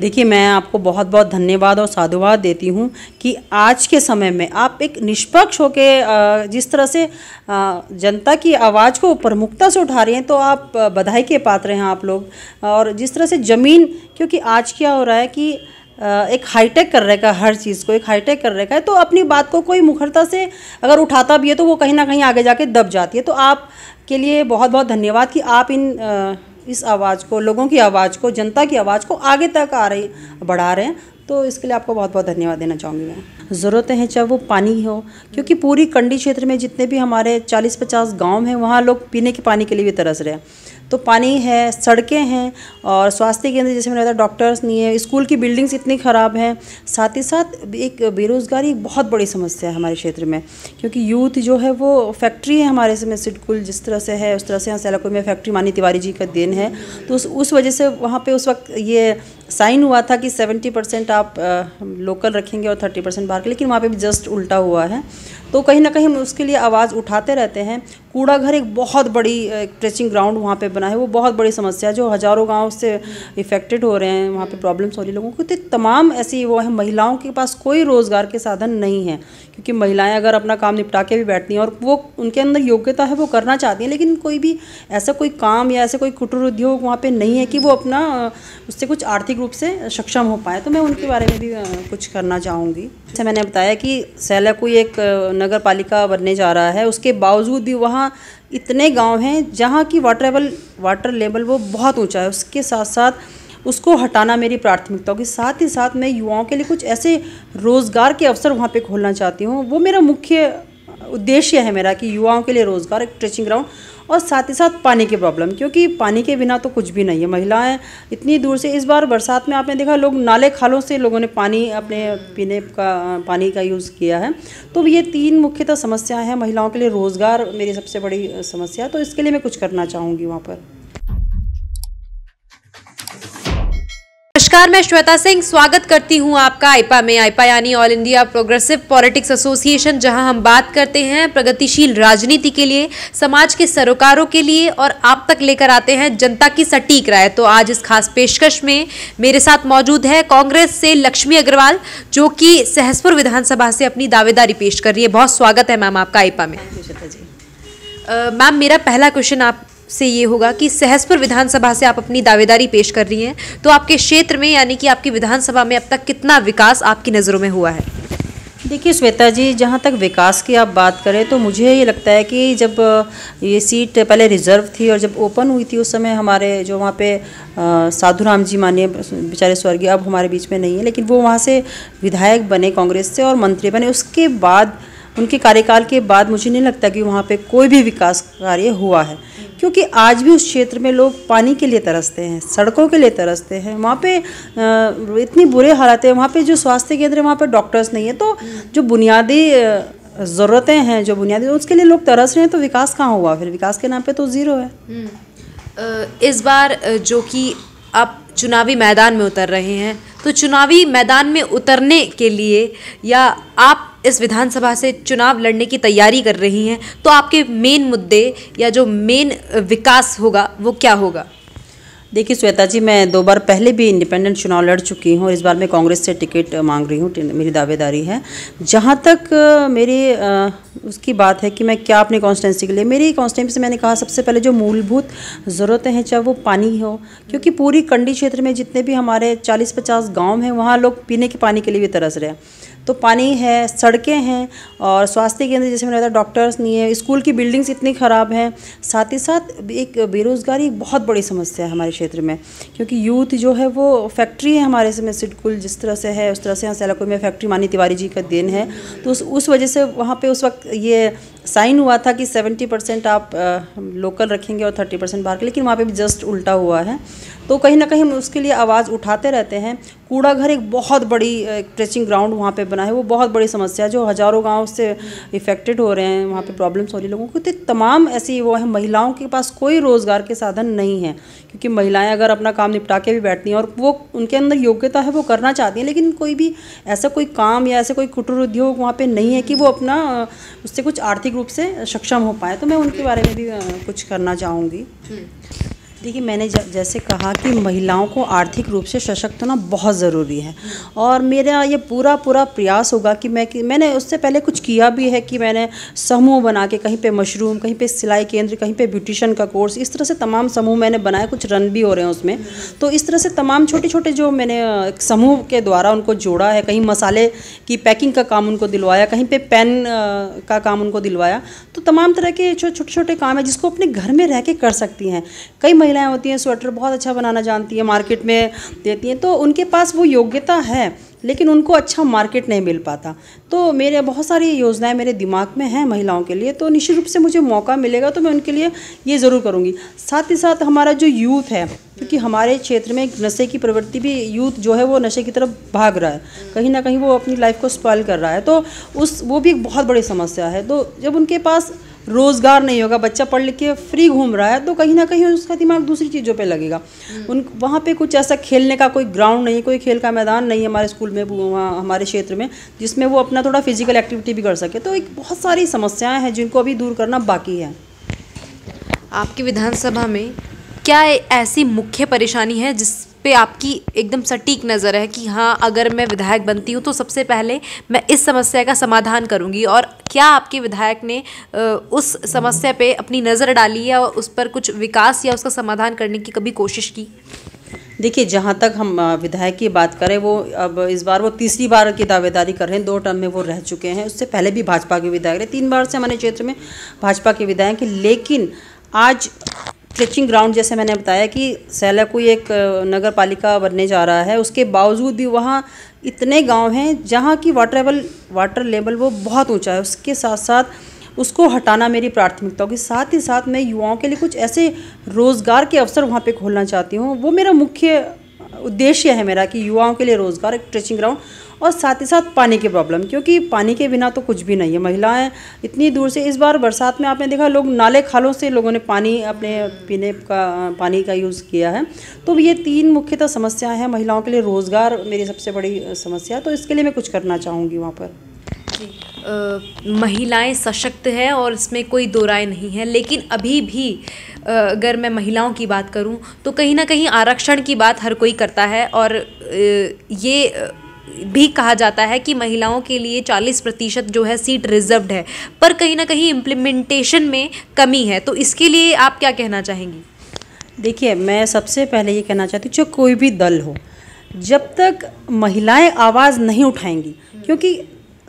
देखिए मैं आपको बहुत बहुत धन्यवाद और साधुवाद देती हूँ कि आज के समय में आप एक निष्पक्ष होके जिस तरह से जनता की आवाज़ को प्रमुखता से उठा रहे हैं तो आप बधाई के पात्र हैं आप लोग और जिस तरह से ज़मीन क्योंकि आज क्या हो रहा है कि एक हाईटेक कर रखा है हर चीज़ को एक हाईटेक कर रखा है तो अपनी बात को कोई मुखरता से अगर उठाता भी है तो वो कहीं ना कहीं आगे जाके दब जाती है तो आप के लिए बहुत बहुत धन्यवाद कि आप इन इस आवाज़ को लोगों की आवाज़ को जनता की आवाज़ को आगे तक आ रही बढ़ा रहे हैं तो इसके लिए आपको बहुत बहुत धन्यवाद देना चाहूँगी मैं ज़रूरतें हैं चाहे वो पानी हो क्योंकि पूरी कंडी क्षेत्र में जितने भी हमारे 40-50 गांव हैं वहाँ लोग पीने के पानी के लिए भी तरस रहे हैं तो पानी है सड़कें हैं और स्वास्थ्य केंद्र जैसे मैंने बताया डॉक्टर्स नहीं है स्कूल की बिल्डिंग्स इतनी ख़राब हैं साथ ही साथ एक बेरोज़गारी बहुत बड़ी समस्या है हमारे क्षेत्र में क्योंकि यूथ जो है वो फैक्ट्री है हमारे समय सिडकुल जिस तरह से है उस तरह से यहाँ सेलाकुल में फैक्ट्री मानी तिवारी जी का देन है तो उस उस वजह से वहाँ पर उस वक्त ये साइन हुआ था कि सेवेंटी परसेंट आप लोकल रखेंगे और थर्टी परसेंट बाहर मार्क लेकिन वहाँ पे भी जस्ट उल्टा हुआ है तो कहीं ना कहीं हम उसके लिए आवाज़ उठाते रहते हैं कूड़ा घर एक बहुत बड़ी एक ट्रेचिंग ग्राउंड वहाँ पे बना है वो बहुत बड़ी समस्या है जो हज़ारों गांव से इफेक्टेड हो रहे हैं वहाँ पे प्रॉब्लम्स हो रही लोगों को तो तमाम ऐसी वो है महिलाओं के पास कोई रोज़गार के साधन नहीं है क्योंकि महिलाएं अगर अपना काम निपटा के भी बैठती हैं और वो उनके अंदर योग्यता है वो करना चाहती हैं लेकिन कोई भी ऐसा कोई काम या ऐसे कोई कुटुर उद्योग वहाँ पर नहीं है कि वो अपना उससे कुछ आर्थिक रूप से सक्षम हो पाए तो मैं उनके बारे में भी कुछ करना चाहूँगी जैसे मैंने बताया कि सैला कोई एक नगर पालिका बनने जा रहा है उसके बावजूद भी वहाँ जहाँ इतने गांव हैं जहाँ की वाटर लेवल वाटर लेवल वो बहुत ऊंचा है उसके साथ साथ उसको हटाना मेरी प्राथमिकता होगी साथ ही साथ मैं युवाओं के लिए कुछ ऐसे रोज़गार के अवसर वहाँ पे खोलना चाहती हूँ वो मेरा मुख्य उद्देश्य है मेरा कि युवाओं के लिए रोज़गार एक ट्रेचिंग ग्राउंड और साथ ही साथ पानी की प्रॉब्लम क्योंकि पानी के बिना तो कुछ भी नहीं है महिलाएं इतनी दूर से इस बार बरसात में आपने देखा लोग नाले खालों से लोगों ने पानी अपने पीने का पानी का यूज़ किया है तो ये तीन मुख्यतः समस्याएं हैं महिलाओं के लिए रोज़गार मेरी सबसे बड़ी समस्या तो इसके लिए मैं कुछ करना चाहूँगी वहाँ पर नमस्कार मैं श्वेता सिंह स्वागत करती हूं आपका आईपा में आईपा यानी all India progressive politics association जहां हम बात करते हैं प्रगतिशील राजनीति के लिए समाज के सरोकारों के लिए और आप तक लेकर आते हैं जनता की सटीक राय तो आज इस खास पेशकश में मेरे साथ मौजूद है कांग्रेस से लक्ष्मी अग्रवाल जो कि सहसपुर विधानसभा से अपनी दावेदारी पेश कर रही है बहुत स्वागत है मैम आपका आईपा में मैम मेरा पहला क्वेश्चन आप से ये होगा कि सहसपुर विधानसभा से आप अपनी दावेदारी पेश कर रही हैं तो आपके क्षेत्र में यानी कि आपकी विधानसभा में अब तक कितना विकास आपकी नज़रों में हुआ है देखिए श्वेता जी जहाँ तक विकास की आप बात करें तो मुझे ये लगता है कि जब ये सीट पहले रिज़र्व थी और जब ओपन हुई थी उस समय हमारे जो वहाँ पे साधु राम जी माने बेचारे स्वर्गीय अब हमारे बीच में नहीं है लेकिन वो वहाँ से विधायक बने कांग्रेस से और मंत्री बने उसके बाद उनके कार्यकाल के बाद मुझे नहीं लगता कि वहाँ पर कोई भी विकास कार्य हुआ है क्योंकि आज भी उस क्षेत्र में लोग पानी के लिए तरसते हैं सड़कों के लिए तरसते हैं वहाँ पे इतनी बुरे हालात हैं वहाँ पे जो स्वास्थ्य केंद्र है वहाँ पे डॉक्टर्स नहीं है तो जो बुनियादी ज़रूरतें हैं जो बुनियादी उसके लिए लोग तरस रहे हैं तो विकास कहाँ हुआ फिर विकास के नाम पर तो ज़ीरो है हम्म। इस बार जो कि आप चुनावी मैदान में उतर रहे हैं तो चुनावी मैदान में उतरने के लिए या आप इस विधानसभा से चुनाव लड़ने की तैयारी कर रही हैं तो आपके मेन मुद्दे या जो मेन विकास होगा वो क्या होगा देखिए श्वेता जी मैं दो बार पहले भी इंडिपेंडेंट चुनाव लड़ चुकी हूँ और इस बार मैं कांग्रेस से टिकट मांग रही हूँ मेरी दावेदारी है जहाँ तक मेरी उसकी बात है कि मैं क्या अपनी कॉन्स्टिटेंसी के लिए मेरी कॉन्स्टिटेंसी से मैंने कहा सबसे पहले जो मूलभूत ज़रूरतें हैं चाहे वो पानी हो क्योंकि पूरी कंडी क्षेत्र में जितने भी हमारे चालीस पचास गाँव हैं वहाँ लोग पीने के पानी के लिए भी तरस रहे हैं तो पानी है सड़कें हैं और स्वास्थ्य केंद्र जैसे मैंने बताया डॉक्टर्स नहीं है स्कूल की बिल्डिंग्स इतनी ख़राब हैं साथ ही साथ एक बेरोज़गारी बहुत बड़ी समस्या है हमारे क्षेत्र में क्योंकि यूथ जो है वो फैक्ट्री है हमारे समय सिडकुल जिस तरह से है उस तरह से यहाँ सैलाकुल में फैक्ट्री मानी तिवारी जी का देन है तो उस उस वजह से वहाँ पर उस वक्त ये साइन हुआ था कि 70 परसेंट आप लोकल रखेंगे और 30 परसेंट बाहर के लेकिन वहाँ पे भी जस्ट उल्टा हुआ है तो कहीं ना कहीं हम उसके लिए आवाज़ उठाते रहते हैं कूड़ा घर एक बहुत बड़ी ट्रेचिंग ग्राउंड वहाँ पे बना है वो बहुत बड़ी समस्या है जो हज़ारों गाँव से इफ़ेक्टेड हो रहे हैं वहाँ पे प्रॉब्लम्स हो रही लोगों को तो तमाम ऐसी वो है महिलाओं के पास कोई रोज़गार के साधन नहीं है क्योंकि महिलाएं अगर अपना काम निपटा के भी बैठती हैं और वो उनके अंदर योग्यता है वो करना चाहती हैं लेकिन कोई भी ऐसा कोई काम या ऐसे कोई कुटुर उद्योग वहाँ पर नहीं है कि वो अपना उससे कुछ आर्थिक रूप से सक्षम हो पाए तो मैं उनके बारे में भी कुछ करना चाहूँगी हम्म। देखिए मैंने जैसे कहा कि महिलाओं को आर्थिक रूप से सशक्त होना बहुत ज़रूरी है और मेरा ये पूरा पूरा प्रयास होगा कि मैं कि मैंने उससे पहले कुछ किया भी है कि मैंने समूह बना के कहीं पे मशरूम कहीं पे सिलाई केंद्र कहीं पे ब्यूटिशन का कोर्स इस तरह से तमाम समूह मैंने बनाए कुछ रन भी हो रहे हैं उसमें तो इस तरह से तमाम छोटे छोटे जो मैंने समूह के द्वारा उनको जोड़ा है कहीं मसाले की पैकिंग का काम उनको दिलवाया कहीं पर पेन का काम उनको दिलवाया तो तमाम तरह के छोटे छोटे काम है जिसको अपने घर में रह के कर सकती हैं कई महिलाएं होती हैं स्वेटर बहुत अच्छा बनाना जानती हैं मार्केट में देती हैं तो उनके पास वो योग्यता है लेकिन उनको अच्छा मार्केट नहीं मिल पाता तो मेरे बहुत सारी योजनाएं मेरे दिमाग में हैं महिलाओं के लिए तो निश्चित रूप से मुझे मौका मिलेगा तो मैं उनके लिए ये ज़रूर करूँगी साथ ही साथ हमारा जो यूथ है क्योंकि हमारे क्षेत्र में नशे की प्रवृत्ति भी यूथ जो है वो नशे की तरफ भाग रहा है कहीं ना कहीं वो अपनी लाइफ को स्पॉयल कर रहा है तो उस वो भी एक बहुत बड़ी समस्या है तो जब उनके पास रोज़गार नहीं होगा बच्चा पढ़ लिख के फ्री घूम रहा है तो कहीं ना कहीं उसका दिमाग दूसरी चीज़ों पे लगेगा हम्म। उन वहाँ पे कुछ ऐसा खेलने का कोई ग्राउंड नहीं कोई खेल का मैदान नहीं हमारे स्कूल में वहाँ हमारे क्षेत्र में जिसमें वो अपना थोड़ा फिजिकल एक्टिविटी भी कर सके तो एक बहुत सारी समस्याएँ हैं जिनको अभी दूर करना बाकी है आपकी विधानसभा में क्या ऐसी मुख्य परेशानी है जिस पे आपकी एकदम सटीक नज़र है कि हाँ अगर मैं विधायक बनती हूँ तो सबसे पहले मैं इस समस्या का समाधान करूँगी और क्या आपके विधायक ने उस समस्या पे अपनी नज़र डाली है और उस पर कुछ विकास या उसका समाधान करने की कभी कोशिश की देखिए जहाँ तक हम विधायक की बात करें वो अब इस बार वो तीसरी बार की दावेदारी कर रहे हैं दो टर्म में वो रह चुके हैं उससे पहले भी भाजपा के विधायक रहे तीन बार से हमारे क्षेत्र में भाजपा के विधायक हैं लेकिन आज ट्रेचिंग ग्राउंड जैसे मैंने बताया कि सैला कोई एक नगर पालिका बनने जा रहा है उसके बावजूद भी वहाँ इतने गांव हैं जहाँ की वाटर लेवल वाटर लेवल वो बहुत ऊंचा है उसके साथ साथ उसको हटाना मेरी प्राथमिकता होगी साथ ही साथ मैं युवाओं के लिए कुछ ऐसे रोज़गार के अवसर वहाँ पर खोलना चाहती हूँ वो मेरा मुख्य उद्देश्य है मेरा कि युवाओं के लिए रोज़गार एक ट्रेचिंग ग्राउंड और साथ ही साथ पानी की प्रॉब्लम क्योंकि पानी के बिना तो कुछ भी नहीं है महिलाएं इतनी दूर से इस बार बरसात में आपने देखा लोग नाले खालों से लोगों ने पानी अपने पीने का पानी का यूज़ किया है तो ये तीन मुख्यतः समस्याएँ हैं महिलाओं के लिए रोज़गार मेरी सबसे बड़ी समस्या तो इसके लिए मैं कुछ करना चाहूँगी वहाँ पर महिलाएं सशक्त हैं और इसमें कोई दो राय नहीं है लेकिन अभी भी अगर मैं महिलाओं की बात करूं तो कहीं ना कहीं आरक्षण की बात हर कोई करता है और ये भी कहा जाता है कि महिलाओं के लिए 40 प्रतिशत जो है सीट रिजर्व है पर कहीं ना कहीं इम्प्लीमेंटेशन में कमी है तो इसके लिए आप क्या कहना चाहेंगी देखिए मैं सबसे पहले ये कहना चाहती हूँ जो कोई भी दल हो जब तक महिलाएं आवाज़ नहीं उठाएंगी क्योंकि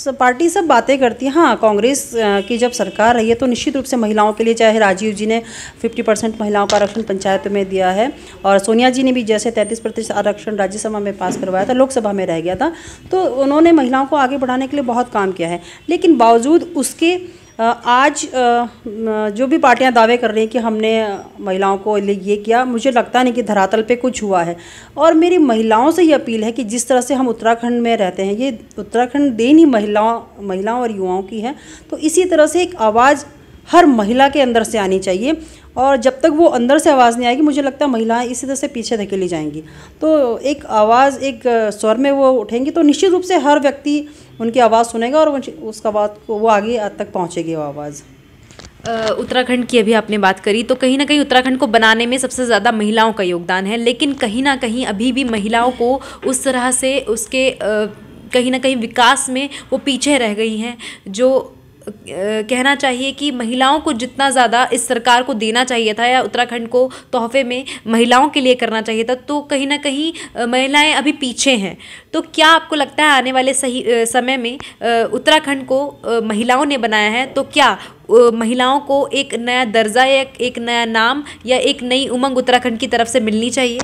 सब पार्टी सब बातें करती है हाँ कांग्रेस की जब सरकार रही है तो निश्चित रूप से महिलाओं के लिए चाहे राजीव जी ने 50 परसेंट महिलाओं का आरक्षण पंचायत में दिया है और सोनिया जी ने भी जैसे 33 प्रतिशत आरक्षण राज्यसभा में पास करवाया था लोकसभा में रह गया था तो उन्होंने महिलाओं को आगे बढ़ाने के लिए बहुत काम किया है लेकिन बावजूद उसके आज जो भी पार्टियां दावे कर रही हैं कि हमने महिलाओं को ये किया मुझे लगता नहीं कि धरातल पे कुछ हुआ है और मेरी महिलाओं से ये अपील है कि जिस तरह से हम उत्तराखंड में रहते हैं ये उत्तराखंड देन ही महिलाओं महिलाओं और युवाओं की है तो इसी तरह से एक आवाज़ हर महिला के अंदर से आनी चाहिए और जब तक वो अंदर से आवाज़ नहीं आएगी मुझे लगता है महिलाएं इसी तरह से पीछे धकेली जाएंगी तो एक आवाज़ एक स्वर में वो उठेंगी तो निश्चित रूप से हर व्यक्ति उनकी आवाज़ सुनेगा और उसका आवाज़ को वो आगे तक पहुँचेगी वो आवाज़ उत्तराखंड की अभी आपने बात करी तो कहीं ना कहीं उत्तराखंड को बनाने में सबसे ज़्यादा महिलाओं का योगदान है लेकिन कहीं ना कहीं अभी भी महिलाओं को उस तरह से उसके कहीं ना कहीं विकास में वो पीछे रह गई हैं जो कहना चाहिए कि महिलाओं को जितना ज़्यादा इस सरकार को देना चाहिए था या उत्तराखंड को तोहफे में महिलाओं के लिए करना चाहिए था तो कहीं ना कहीं महिलाएं अभी पीछे हैं तो क्या आपको लगता है आने वाले सही समय में उत्तराखंड को महिलाओं ने बनाया है तो क्या महिलाओं को एक नया दर्जा या एक नया नाम या एक नई उमंग उत्तराखंड की तरफ से मिलनी चाहिए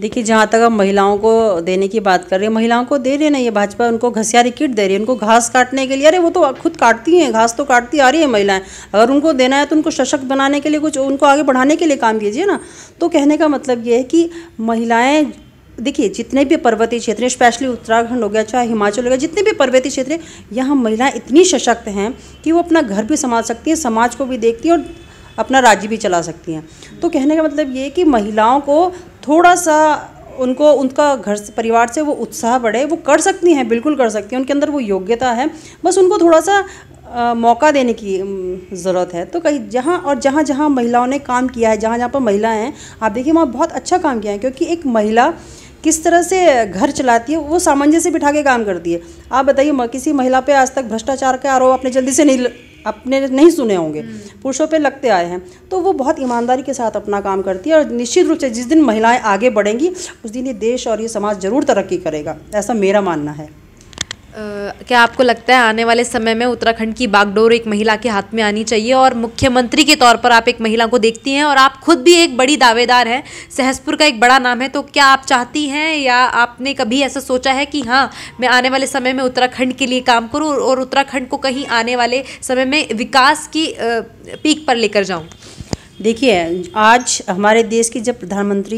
देखिए जहाँ तक हम महिलाओं को देने की बात कर रहे हैं महिलाओं को दे रहे है ना ये भाजपा उनको घसियारी किट दे रही है उनको घास काटने के लिए अरे वो तो खुद काटती हैं घास तो काटती आ रही है महिलाएं अगर उनको देना है तो उनको सशक्त बनाने के लिए कुछ उनको आगे बढ़ाने के लिए काम कीजिए ना तो कहने का मतलब ये है कि महिलाएँ देखिए जितने भी पर्वतीय क्षेत्र स्पेशली उत्तराखंड हो गया चाहे हिमाचल हो गया जितने भी पर्वतीय क्षेत्र यहाँ महिलाएँ इतनी सशक्त हैं कि वो अपना घर भी संभाल सकती हैं समाज को भी देखती हैं और अपना राज्य भी चला सकती हैं तो कहने का मतलब ये कि महिलाओं को थोड़ा सा उनको उनका घर से परिवार से वो उत्साह बढ़े वो कर सकती हैं बिल्कुल कर सकती हैं उनके अंदर वो योग्यता है बस उनको थोड़ा सा आ, मौका देने की ज़रूरत है तो कहीं जहाँ और जहाँ जहाँ महिलाओं ने काम किया है जहाँ जहाँ पर महिलाएं हैं आप देखिए वहाँ बहुत अच्छा काम किया है क्योंकि एक महिला किस तरह से घर चलाती है वो सामंजस्य बिठा के काम करती है आप बताइए किसी महिला पे आज तक भ्रष्टाचार के आरोप आपने जल्दी से नहीं अपने नहीं सुने होंगे पुरुषों पे लगते आए हैं तो वो बहुत ईमानदारी के साथ अपना काम करती है और निश्चित रूप से जिस दिन महिलाएं आगे बढ़ेंगी उस दिन ये देश और ये समाज ज़रूर तरक्की करेगा ऐसा मेरा मानना है क्या आपको लगता है आने वाले समय में उत्तराखंड की बागडोर एक महिला के हाथ में आनी चाहिए और मुख्यमंत्री के तौर पर आप एक महिला को देखती हैं और आप खुद भी एक बड़ी दावेदार हैं सहसपुर का एक बड़ा नाम है तो क्या आप चाहती हैं या आपने कभी ऐसा सोचा है कि हाँ मैं आने वाले समय में उत्तराखंड के लिए काम करूँ और उत्तराखंड को कहीं आने वाले समय में विकास की पीक पर लेकर जाऊँ देखिए आज हमारे देश की जब प्रधानमंत्री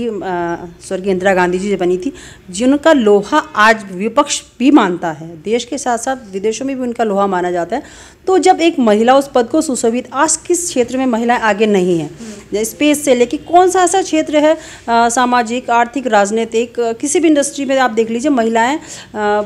स्वर्गीय इंदिरा गांधी जी जब बनी थी जिनका लोहा आज विपक्ष भी मानता है देश के साथ साथ विदेशों में भी उनका लोहा माना जाता है तो जब एक महिला उस पद को सुशोभित आज किस क्षेत्र में महिलाएं आगे नहीं हैं स्पेस से लेके कौन सा ऐसा क्षेत्र है सामाजिक आर्थिक राजनीतिक किसी भी इंडस्ट्री में आप देख लीजिए महिलाएं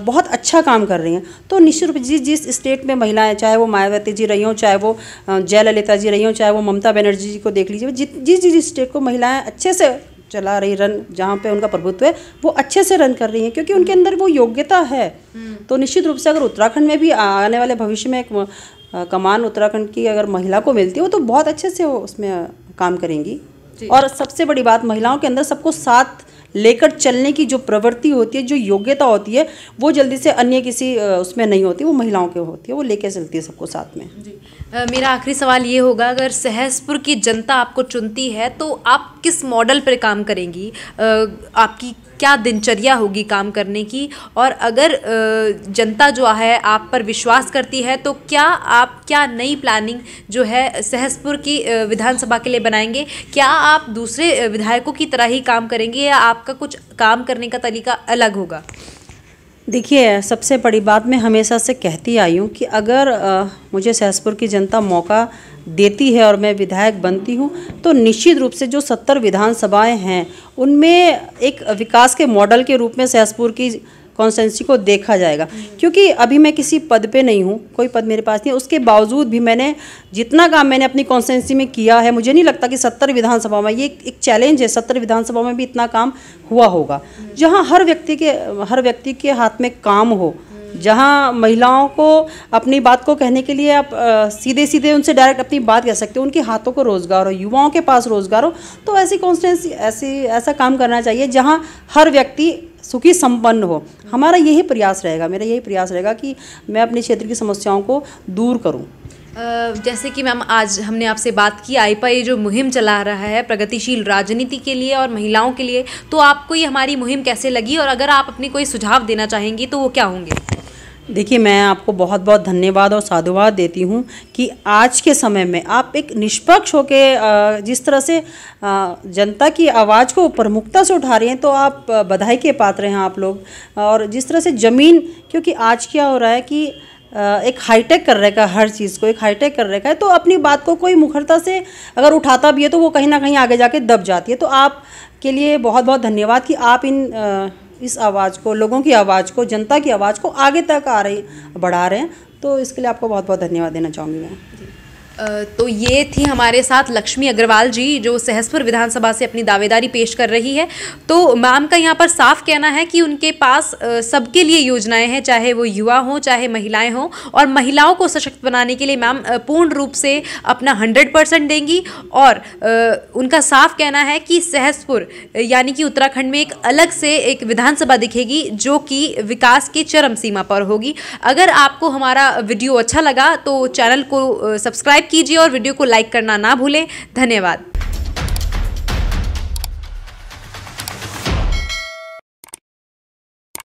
बहुत अच्छा काम कर रही हैं तो निश्चित रूप जिस जिस स्टेट में महिलाएं चाहे वो मायावती जी रही हों चाहे वो जयललिता जी रही हों चाहे वो ममता बनर्जी जी को देख लीजिए जिस जिस स्टेट को महिलाएँ अच्छे से चला रही रन जहाँ पे उनका प्रभुत्व है वो अच्छे से रन कर रही हैं क्योंकि उनके अंदर वो योग्यता है हम्म। तो निश्चित रूप से अगर उत्तराखंड में भी आने वाले भविष्य में एक कमान उत्तराखंड की अगर महिला को मिलती है वो तो बहुत अच्छे से उसमें काम करेंगी और सबसे बड़ी बात महिलाओं के अंदर सबको साथ लेकर चलने की जो प्रवृत्ति होती है जो योग्यता होती है वो जल्दी से अन्य किसी उसमें नहीं होती वो महिलाओं के होती है वो लेके चलती है सबको साथ में जी आ, मेरा आखिरी सवाल ये होगा अगर सहसपुर की जनता आपको चुनती है तो आप किस मॉडल पर काम करेंगी आ, आपकी क्या दिनचर्या होगी काम करने की और अगर जनता जो है आप पर विश्वास करती है तो क्या आप क्या नई प्लानिंग जो है सहसपुर की विधानसभा के लिए बनाएंगे क्या आप दूसरे विधायकों की तरह ही काम करेंगे या आपका कुछ काम करने का तरीका अलग होगा देखिए सबसे बड़ी बात मैं हमेशा से कहती आई हूँ कि अगर आ, मुझे सहसपुर की जनता मौका देती है और मैं विधायक बनती हूँ तो निश्चित रूप से जो सत्तर विधानसभाएं हैं उनमें एक विकास के मॉडल के रूप में सहसपुर की कॉन्स्टेंसी को देखा जाएगा क्योंकि अभी मैं किसी पद पे नहीं हूँ कोई पद मेरे पास नहीं है उसके बावजूद भी मैंने जितना काम मैंने अपनी कॉन्स्टेंसी में किया है मुझे नहीं लगता कि सत्तर विधानसभा में ये एक चैलेंज है सत्तर विधानसभा में भी इतना काम हुआ होगा जहाँ हर व्यक्ति के हर व्यक्ति के हाथ में काम हो जहाँ महिलाओं को अपनी बात को कहने के लिए आप आ, सीधे सीधे उनसे डायरेक्ट अपनी बात कह सकते हो उनके हाथों को रोज़गार हो युवाओं के पास रोज़गार हो तो ऐसी कॉन्स्टेंसी ऐसी ऐसा काम करना चाहिए जहाँ हर व्यक्ति सुखी संपन्न हो हमारा यही प्रयास रहेगा मेरा यही प्रयास रहेगा कि मैं अपने क्षेत्र की समस्याओं को दूर करूँ जैसे कि मैम आज हमने आपसे बात की आई पाई जो मुहिम चला रहा है प्रगतिशील राजनीति के लिए और महिलाओं के लिए तो आपको ये हमारी मुहिम कैसे लगी और अगर आप अपनी कोई सुझाव देना चाहेंगी तो वो क्या होंगे देखिए मैं आपको बहुत बहुत धन्यवाद और साधुवाद देती हूँ कि आज के समय में आप एक निष्पक्ष होके जिस तरह से जनता की आवाज़ को प्रमुखता से उठा रहे हैं तो आप बधाई के पात्र हैं आप लोग और जिस तरह से ज़मीन क्योंकि आज क्या हो रहा है कि एक हाईटेक कर रहे का हर चीज़ को एक हाईटेक कर रहे का है तो अपनी बात को कोई मुखरता से अगर उठाता भी है तो वो कहीं ना कहीं आगे जाके दब जाती है तो आप के लिए बहुत बहुत धन्यवाद कि आप इन इस आवाज़ को लोगों की आवाज़ को जनता की आवाज़ को आगे तक आ रही बढ़ा रहे हैं तो इसके लिए आपको बहुत बहुत धन्यवाद देना चाहूँगी मैं तो ये थी हमारे साथ लक्ष्मी अग्रवाल जी जो सहसपुर विधानसभा से अपनी दावेदारी पेश कर रही है तो मैम का यहाँ पर साफ कहना है कि उनके पास सबके लिए योजनाएं हैं चाहे वो युवा हों चाहे महिलाएं हों और महिलाओं को सशक्त बनाने के लिए मैम पूर्ण रूप से अपना हंड्रेड परसेंट देंगी और उनका साफ कहना है कि सहसपुर यानी कि उत्तराखंड में एक अलग से एक विधानसभा दिखेगी जो कि विकास की चरम सीमा पर होगी अगर आपको हमारा वीडियो अच्छा लगा तो चैनल को सब्सक्राइब कीजिए और वीडियो को लाइक करना ना भूलें धन्यवाद